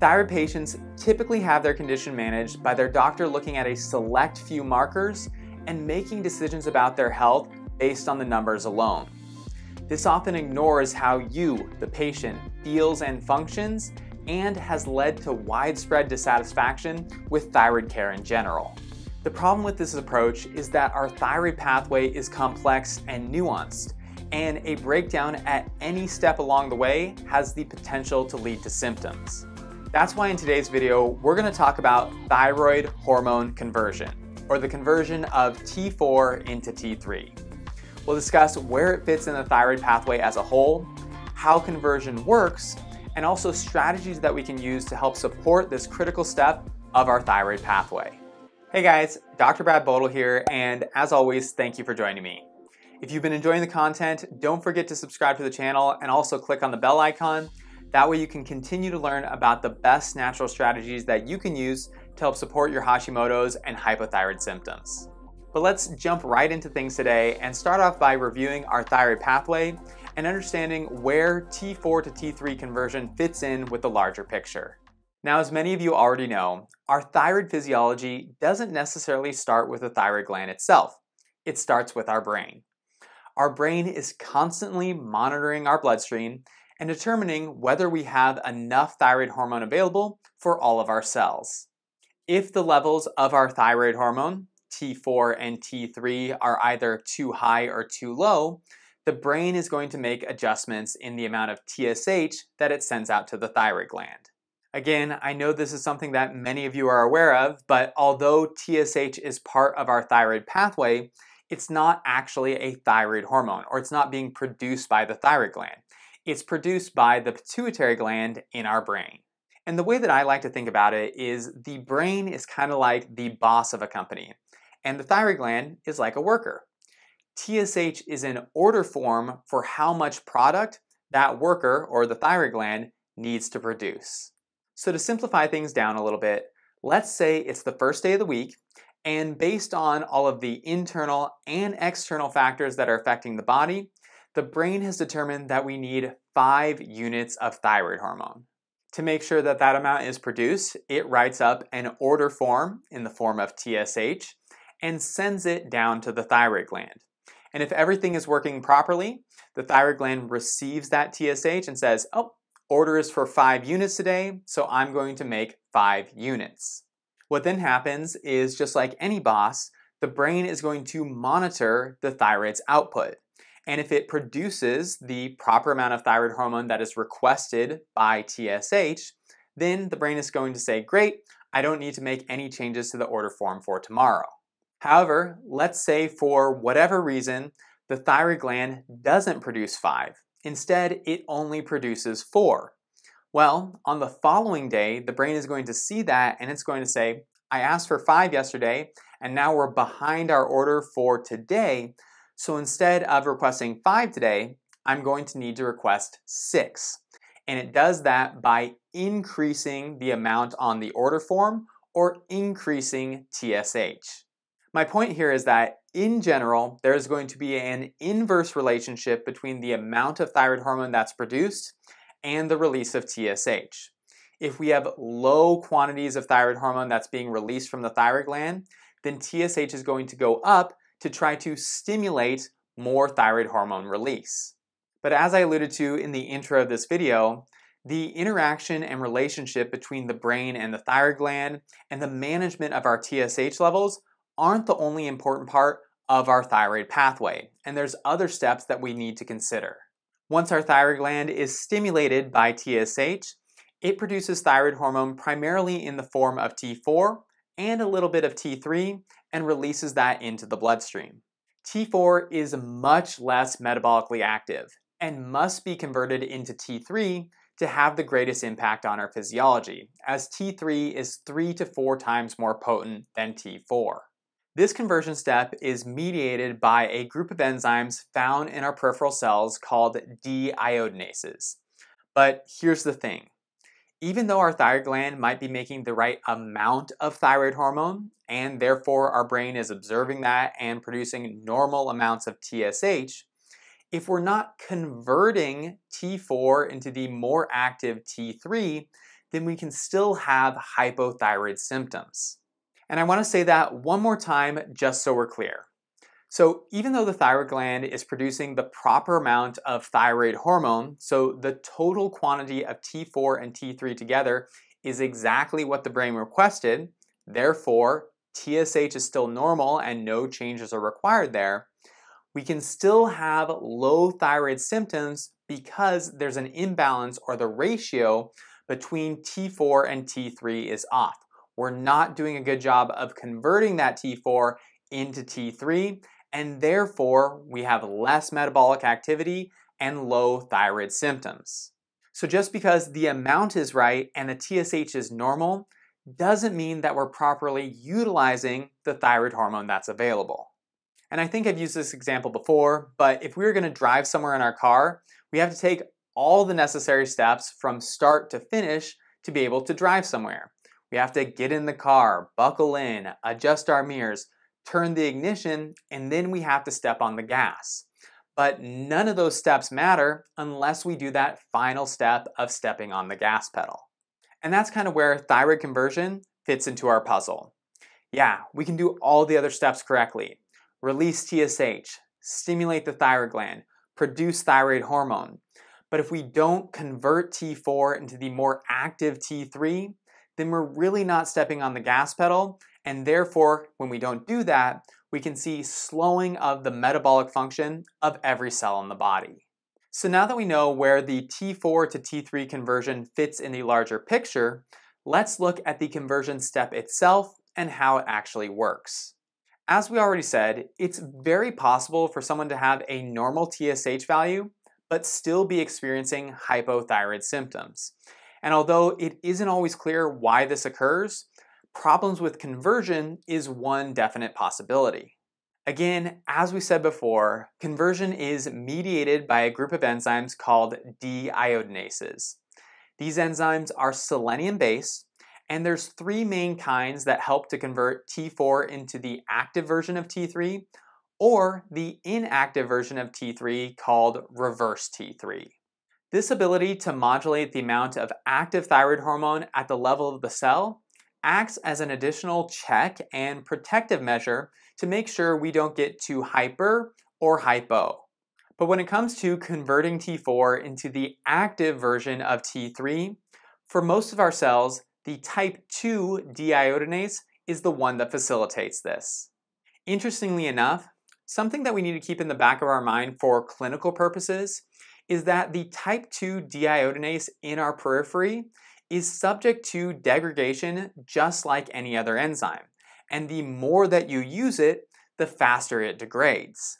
Thyroid patients typically have their condition managed by their doctor looking at a select few markers and making decisions about their health based on the numbers alone. This often ignores how you, the patient, feels and functions and has led to widespread dissatisfaction with thyroid care in general. The problem with this approach is that our thyroid pathway is complex and nuanced, and a breakdown at any step along the way has the potential to lead to symptoms. That's why in today's video, we're gonna talk about thyroid hormone conversion, or the conversion of T4 into T3. We'll discuss where it fits in the thyroid pathway as a whole, how conversion works, and also strategies that we can use to help support this critical step of our thyroid pathway. Hey guys, Dr. Brad Bodle here, and as always, thank you for joining me. If you've been enjoying the content, don't forget to subscribe to the channel and also click on the bell icon that way you can continue to learn about the best natural strategies that you can use to help support your Hashimoto's and hypothyroid symptoms. But let's jump right into things today and start off by reviewing our thyroid pathway and understanding where T4 to T3 conversion fits in with the larger picture. Now, as many of you already know, our thyroid physiology doesn't necessarily start with the thyroid gland itself. It starts with our brain. Our brain is constantly monitoring our bloodstream and determining whether we have enough thyroid hormone available for all of our cells. If the levels of our thyroid hormone, T4 and T3, are either too high or too low, the brain is going to make adjustments in the amount of TSH that it sends out to the thyroid gland. Again, I know this is something that many of you are aware of, but although TSH is part of our thyroid pathway, it's not actually a thyroid hormone, or it's not being produced by the thyroid gland. It's produced by the pituitary gland in our brain. And the way that I like to think about it is the brain is kind of like the boss of a company, and the thyroid gland is like a worker. TSH is an order form for how much product that worker or the thyroid gland needs to produce. So, to simplify things down a little bit, let's say it's the first day of the week, and based on all of the internal and external factors that are affecting the body, the brain has determined that we need five units of thyroid hormone. To make sure that that amount is produced, it writes up an order form in the form of TSH and sends it down to the thyroid gland. And if everything is working properly, the thyroid gland receives that TSH and says, oh, order is for five units today, so I'm going to make five units. What then happens is just like any boss, the brain is going to monitor the thyroid's output and if it produces the proper amount of thyroid hormone that is requested by TSH, then the brain is going to say, great, I don't need to make any changes to the order form for tomorrow. However, let's say for whatever reason, the thyroid gland doesn't produce five. Instead, it only produces four. Well, on the following day, the brain is going to see that and it's going to say, I asked for five yesterday, and now we're behind our order for today, so instead of requesting five today, I'm going to need to request six. And it does that by increasing the amount on the order form or increasing TSH. My point here is that in general, there's going to be an inverse relationship between the amount of thyroid hormone that's produced and the release of TSH. If we have low quantities of thyroid hormone that's being released from the thyroid gland, then TSH is going to go up to try to stimulate more thyroid hormone release. But as I alluded to in the intro of this video, the interaction and relationship between the brain and the thyroid gland and the management of our TSH levels aren't the only important part of our thyroid pathway, and there's other steps that we need to consider. Once our thyroid gland is stimulated by TSH, it produces thyroid hormone primarily in the form of T4 and a little bit of T3 and releases that into the bloodstream. T4 is much less metabolically active and must be converted into T3 to have the greatest impact on our physiology, as T3 is three to four times more potent than T4. This conversion step is mediated by a group of enzymes found in our peripheral cells called deiodinases. But here's the thing even though our thyroid gland might be making the right amount of thyroid hormone, and therefore our brain is observing that and producing normal amounts of TSH, if we're not converting T4 into the more active T3, then we can still have hypothyroid symptoms. And I wanna say that one more time just so we're clear. So even though the thyroid gland is producing the proper amount of thyroid hormone, so the total quantity of T4 and T3 together is exactly what the brain requested, therefore TSH is still normal and no changes are required there, we can still have low thyroid symptoms because there's an imbalance or the ratio between T4 and T3 is off. We're not doing a good job of converting that T4 into T3 and therefore we have less metabolic activity and low thyroid symptoms. So just because the amount is right and the TSH is normal doesn't mean that we're properly utilizing the thyroid hormone that's available. And I think I've used this example before, but if we were gonna drive somewhere in our car, we have to take all the necessary steps from start to finish to be able to drive somewhere. We have to get in the car, buckle in, adjust our mirrors, turn the ignition, and then we have to step on the gas. But none of those steps matter unless we do that final step of stepping on the gas pedal. And that's kind of where thyroid conversion fits into our puzzle. Yeah, we can do all the other steps correctly. Release TSH, stimulate the thyroid gland, produce thyroid hormone. But if we don't convert T4 into the more active T3, then we're really not stepping on the gas pedal and therefore, when we don't do that, we can see slowing of the metabolic function of every cell in the body. So now that we know where the T4 to T3 conversion fits in the larger picture, let's look at the conversion step itself and how it actually works. As we already said, it's very possible for someone to have a normal TSH value, but still be experiencing hypothyroid symptoms. And although it isn't always clear why this occurs, problems with conversion is one definite possibility. Again, as we said before, conversion is mediated by a group of enzymes called deiodinases. These enzymes are selenium-based, and there's three main kinds that help to convert T4 into the active version of T3, or the inactive version of T3 called reverse T3. This ability to modulate the amount of active thyroid hormone at the level of the cell acts as an additional check and protective measure to make sure we don't get too hyper or hypo. But when it comes to converting T4 into the active version of T3, for most of our cells, the type 2 deiodinase is the one that facilitates this. Interestingly enough, something that we need to keep in the back of our mind for clinical purposes is that the type 2 deiodinase in our periphery is subject to degradation just like any other enzyme, and the more that you use it, the faster it degrades.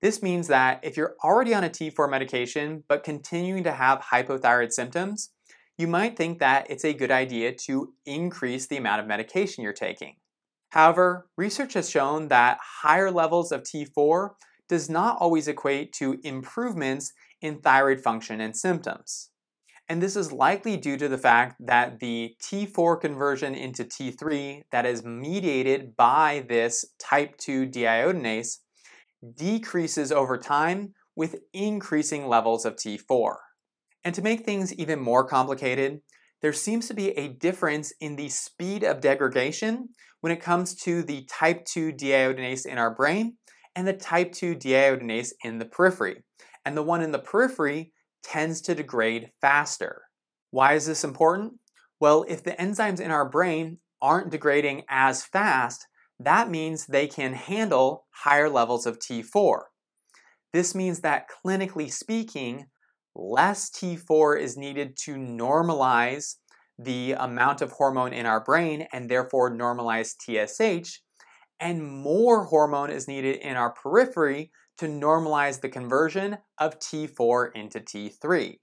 This means that if you're already on a T4 medication but continuing to have hypothyroid symptoms, you might think that it's a good idea to increase the amount of medication you're taking. However, research has shown that higher levels of T4 does not always equate to improvements in thyroid function and symptoms. And this is likely due to the fact that the T4 conversion into T3 that is mediated by this type 2 deiodinase decreases over time with increasing levels of T4. And to make things even more complicated, there seems to be a difference in the speed of degradation when it comes to the type 2 deiodinase in our brain and the type 2 deiodinase in the periphery. And the one in the periphery tends to degrade faster. Why is this important? Well, if the enzymes in our brain aren't degrading as fast, that means they can handle higher levels of T4. This means that clinically speaking, less T4 is needed to normalize the amount of hormone in our brain and therefore normalize TSH, and more hormone is needed in our periphery to normalize the conversion of T4 into T3.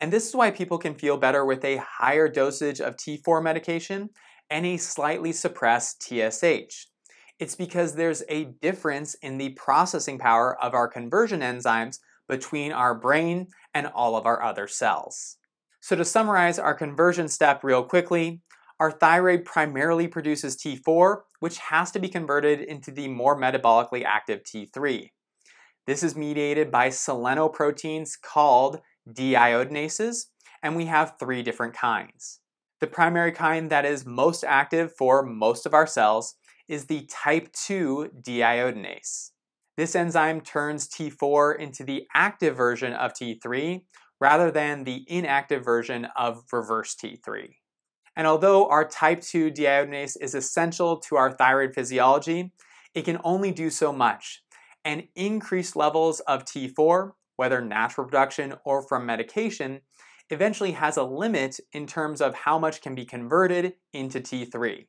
And this is why people can feel better with a higher dosage of T4 medication and a slightly suppressed TSH. It's because there's a difference in the processing power of our conversion enzymes between our brain and all of our other cells. So to summarize our conversion step real quickly, our thyroid primarily produces T4, which has to be converted into the more metabolically active T3. This is mediated by selenoproteins called deiodinases, and we have three different kinds. The primary kind that is most active for most of our cells is the type 2 deiodinase. This enzyme turns T4 into the active version of T3 rather than the inactive version of reverse T3. And although our type 2 deiodinase is essential to our thyroid physiology, it can only do so much and increased levels of T4, whether natural production or from medication, eventually has a limit in terms of how much can be converted into T3.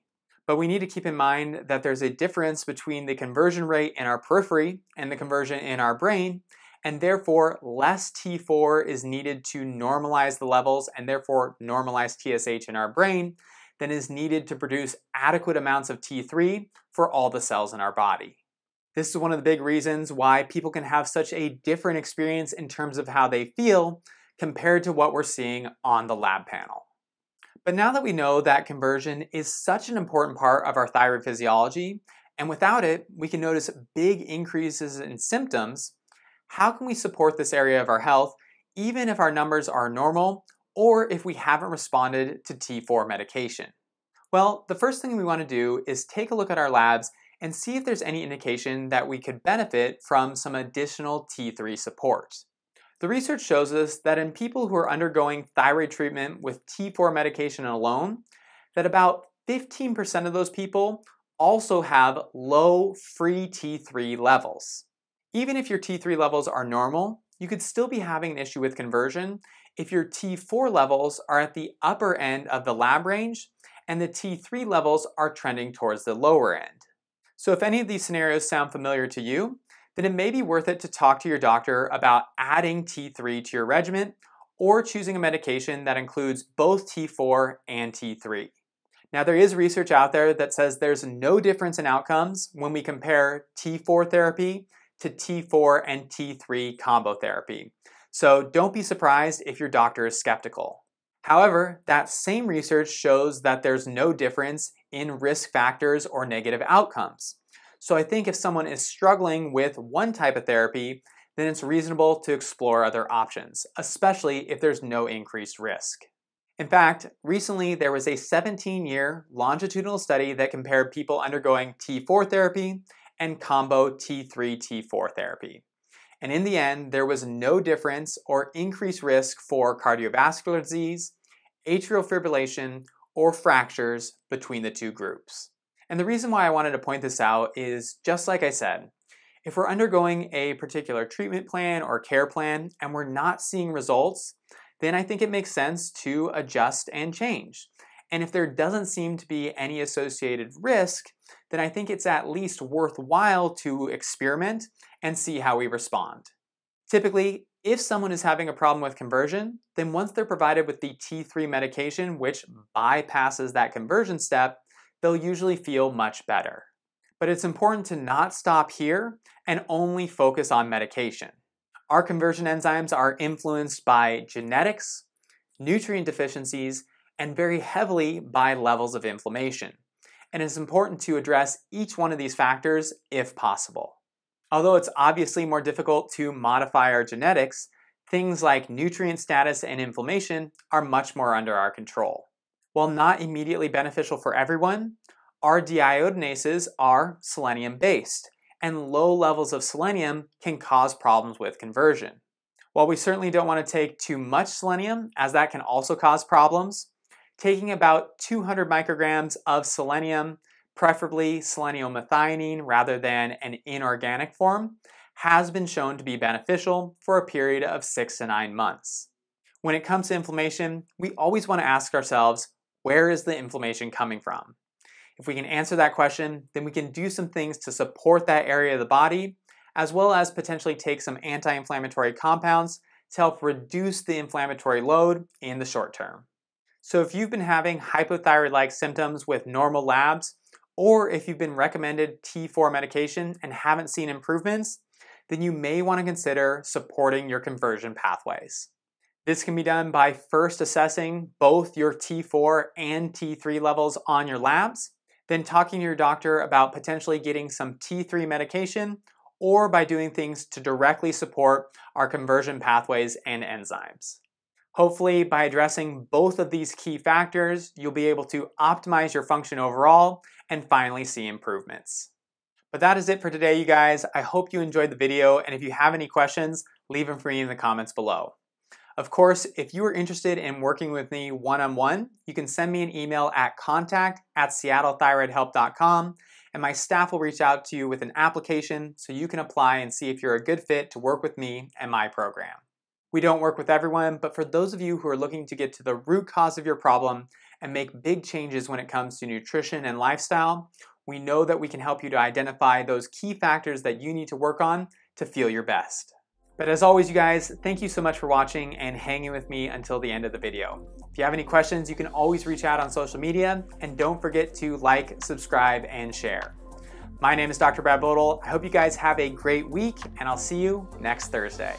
But we need to keep in mind that there's a difference between the conversion rate in our periphery and the conversion in our brain, and therefore less T4 is needed to normalize the levels and therefore normalize TSH in our brain than is needed to produce adequate amounts of T3 for all the cells in our body. This is one of the big reasons why people can have such a different experience in terms of how they feel compared to what we're seeing on the lab panel. But now that we know that conversion is such an important part of our thyroid physiology, and without it, we can notice big increases in symptoms, how can we support this area of our health even if our numbers are normal or if we haven't responded to T4 medication? Well, the first thing we want to do is take a look at our labs and see if there's any indication that we could benefit from some additional T3 support. The research shows us that in people who are undergoing thyroid treatment with T4 medication alone, that about 15% of those people also have low free T3 levels. Even if your T3 levels are normal, you could still be having an issue with conversion if your T4 levels are at the upper end of the lab range and the T3 levels are trending towards the lower end. So if any of these scenarios sound familiar to you, then it may be worth it to talk to your doctor about adding T3 to your regimen or choosing a medication that includes both T4 and T3. Now, there is research out there that says there's no difference in outcomes when we compare T4 therapy to T4 and T3 combo therapy. So don't be surprised if your doctor is skeptical. However, that same research shows that there's no difference in risk factors or negative outcomes. So I think if someone is struggling with one type of therapy, then it's reasonable to explore other options, especially if there's no increased risk. In fact, recently there was a 17 year longitudinal study that compared people undergoing T4 therapy and combo T3 T4 therapy. And in the end, there was no difference or increased risk for cardiovascular disease, atrial fibrillation, or fractures between the two groups. And the reason why I wanted to point this out is just like I said, if we're undergoing a particular treatment plan or care plan and we're not seeing results, then I think it makes sense to adjust and change. And if there doesn't seem to be any associated risk, then I think it's at least worthwhile to experiment and see how we respond. Typically, if someone is having a problem with conversion, then once they're provided with the T3 medication, which bypasses that conversion step, they'll usually feel much better. But it's important to not stop here and only focus on medication. Our conversion enzymes are influenced by genetics, nutrient deficiencies, and very heavily by levels of inflammation. And it's important to address each one of these factors if possible. Although it's obviously more difficult to modify our genetics, things like nutrient status and inflammation are much more under our control. While not immediately beneficial for everyone, our deiodinases are selenium based, and low levels of selenium can cause problems with conversion. While we certainly don't want to take too much selenium, as that can also cause problems, taking about 200 micrograms of selenium, preferably seleniumethionine rather than an inorganic form, has been shown to be beneficial for a period of six to nine months. When it comes to inflammation, we always want to ask ourselves, where is the inflammation coming from? If we can answer that question, then we can do some things to support that area of the body, as well as potentially take some anti-inflammatory compounds to help reduce the inflammatory load in the short term. So if you've been having hypothyroid-like symptoms with normal labs, or if you've been recommended T4 medication and haven't seen improvements, then you may want to consider supporting your conversion pathways. This can be done by first assessing both your T4 and T3 levels on your labs, then talking to your doctor about potentially getting some T3 medication, or by doing things to directly support our conversion pathways and enzymes. Hopefully, by addressing both of these key factors, you'll be able to optimize your function overall and finally see improvements. But that is it for today, you guys. I hope you enjoyed the video, and if you have any questions, leave them for me in the comments below. Of course, if you are interested in working with me one-on-one, -on -one, you can send me an email at contact at seattlethyroidhelp.com, and my staff will reach out to you with an application so you can apply and see if you're a good fit to work with me and my program. We don't work with everyone, but for those of you who are looking to get to the root cause of your problem and make big changes when it comes to nutrition and lifestyle, we know that we can help you to identify those key factors that you need to work on to feel your best. But as always, you guys, thank you so much for watching and hanging with me until the end of the video. If you have any questions, you can always reach out on social media and don't forget to like, subscribe, and share. My name is Dr. Brad Bodle. I hope you guys have a great week and I'll see you next Thursday.